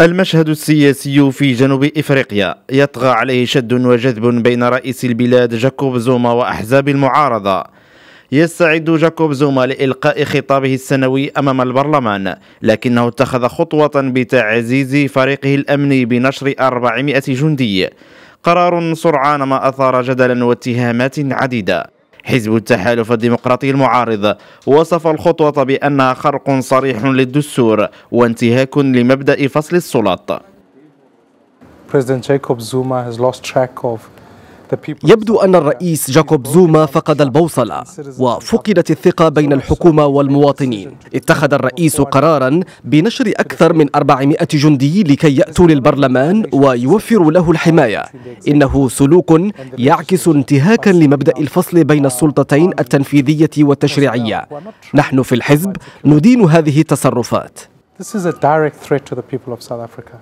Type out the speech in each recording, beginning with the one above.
المشهد السياسي في جنوب افريقيا يطغى عليه شد وجذب بين رئيس البلاد جاكوب زوما واحزاب المعارضه يستعد جاكوب زوما لإلقاء خطابه السنوي أمام البرلمان لكنه اتخذ خطوة بتعزيز فريقه الأمني بنشر 400 جندي قرار سرعان ما أثار جدلا واتهامات عديدة حزب التحالف الديمقراطي المعارض وصف الخطوة بأنها خرق صريح للدستور وانتهاك لمبدأ فصل السلط يبدو أن الرئيس جاكوب زوما فقد البوصلة وفقدت الثقة بين الحكومة والمواطنين اتخذ الرئيس قرارا بنشر أكثر من 400 جندي لكي يأتوا للبرلمان ويوفروا له الحماية إنه سلوك يعكس انتهاكا لمبدأ الفصل بين السلطتين التنفيذية والتشريعية نحن في الحزب ندين هذه التصرفات This is a direct threat to the people of South Africa.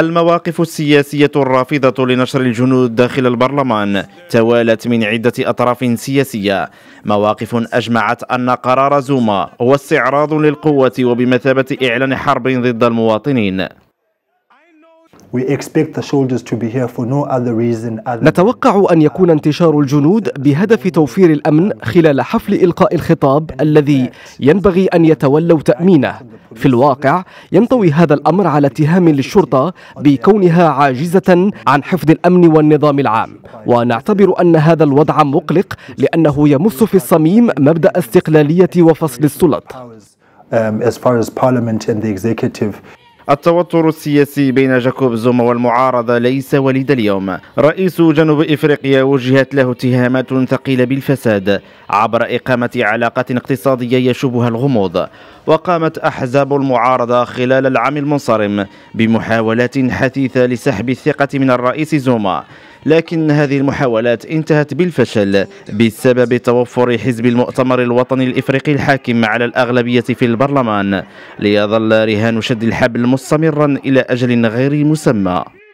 المواقف السياسية الرافضة لنشر الجنود داخل البرلمان توالت من عدة أطراف سياسية مواقف أجمعت أن قرار زوما هو استعراض للقوة وبمثابة إعلان حرب ضد المواطنين نتوقع أن يكون انتشار الجنود بهدف توفير الأمن خلال حفل إلقاء الخطاب الذي ينبغي أن يتولوا تأمينه في الواقع ينطوي هذا الأمر على اتهام للشرطة بكونها عاجزة عن حفظ الأمن والنظام العام ونعتبر أن هذا الوضع مقلق لأنه يمس في الصميم مبدأ استقلالية وفصل السلط um, as far as parliament and the executive التوتر السياسي بين جاكوب زوما والمعارضة ليس وليد اليوم رئيس جنوب إفريقيا وجهت له اتهامات ثقيلة بالفساد عبر إقامة علاقات اقتصادية يشوبها الغموض وقامت أحزاب المعارضة خلال العام المنصرم بمحاولات حثيثة لسحب الثقة من الرئيس زوما لكن هذه المحاولات انتهت بالفشل بسبب توفر حزب المؤتمر الوطني الإفريقي الحاكم على الأغلبية في البرلمان ليظل رهان شد الحبل مستمرا إلى أجل غير مسمى